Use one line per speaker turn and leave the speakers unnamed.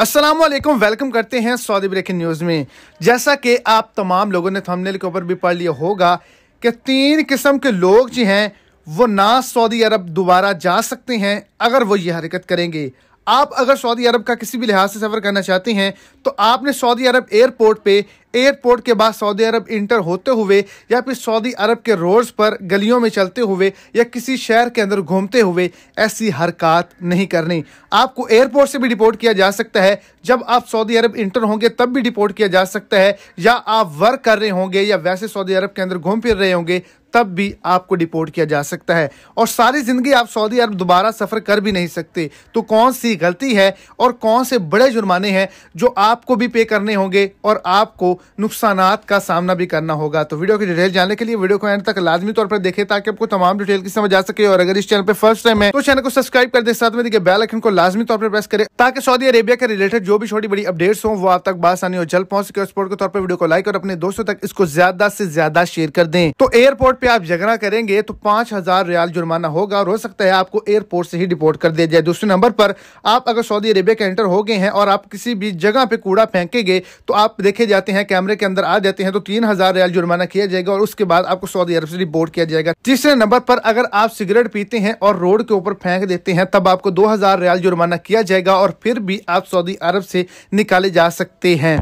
Aslam welcome करते हैं Saudi breaking news में जैसा कि आप तमाम लोगों ने थंबनेल के ऊपर भी पढ़ लिया होगा कि तीन किस्म के लोग जो हैं वो ना सऊदी अरब दोबारा जा सकते हैं अगर वो ये हरकत करेंगे आप अगर सऊदी अरब का किसी भी लिहाज से सफ़र करना चाहते हैं तो आपने सऊदी अरब एयरपोर्ट पे एयरपोर्ट के बाद सऊदी अरब इंटर होते हुए या फिर सऊदी अरब के रोड्स पर गलियों में चलते हुए या किसी शहर के अंदर घूमते हुए ऐसी हरकत नहीं करनी आपको एयरपोर्ट से भी डिपोर्ट किया जा सकता है जब आप सऊदी अरब इंटर होंगे तब भी डिपोर्ट किया जा सकता है या आप वर्क कर रहे होंगे या वैसे सऊदी अरब के अंदर घूम फिर रहे होंगे तब भी आपको डिपोर्ट किया जा सकता है और सारी ज़िंदगी आप सऊदी अरब दोबारा सफ़र कर भी नहीं सकते तो कौन सी गलती है और कौन से बड़े जुर्माने हैं जो आपको भी पे करने होंगे और आपको नुकसान का सामना भी करना होगा तो वीडियो की डिटेल जानने के लिए वीडियो को एंड तक लाजमी तौर पर देखें ताकि आपको तमाम डिटेल की समझ आ सके और अगर इस चैनल पर फर्स्ट टाइम है तो चैनल को सब्सक्राइब कर दे साथ में देखिए बेल आइकन को लाजमी तौर पर प्रेस करें ताकि सऊदी अरेबिया के रिलेटेड जो भी छोटी बड़ी अपडेट्स हो वो आप तक बासानी और जल्द पहुंच सके और स्पोर्ट के तौर पर वीडियो को लाइक और अपने दोस्तों तक इसको ज्यादा से ज्यादा शेयर कर दें तो एयरपोर्ट पे आप झगड़ा करेंगे तो पांच हजार रियाल जुर्माना होगा और हो सकता है आपको एयरपोर्ट से ही डिपोर्ट कर दिया जाए दूसरे नंबर पर आप अगर सऊदी अरेबिया के एंटर हो गए हैं और आप किसी भी जगह पे कूड़ा फेंकेंगे तो आप देखे जाते हैं कैमरे के अंदर आ जाते हैं तो तीन हजार रियाल जुर्माना किया जाएगा और उसके बाद आपको सऊदी अरब से डिपोर्ट किया जाएगा तीसरे नंबर पर अगर आप सिगरेट पीते हैं और रोड के ऊपर फेंक देते हैं तब आपको दो हजार रियाल जुर्माना किया जाएगा और फिर भी आप सऊदी अरब से निकाले जा सकते हैं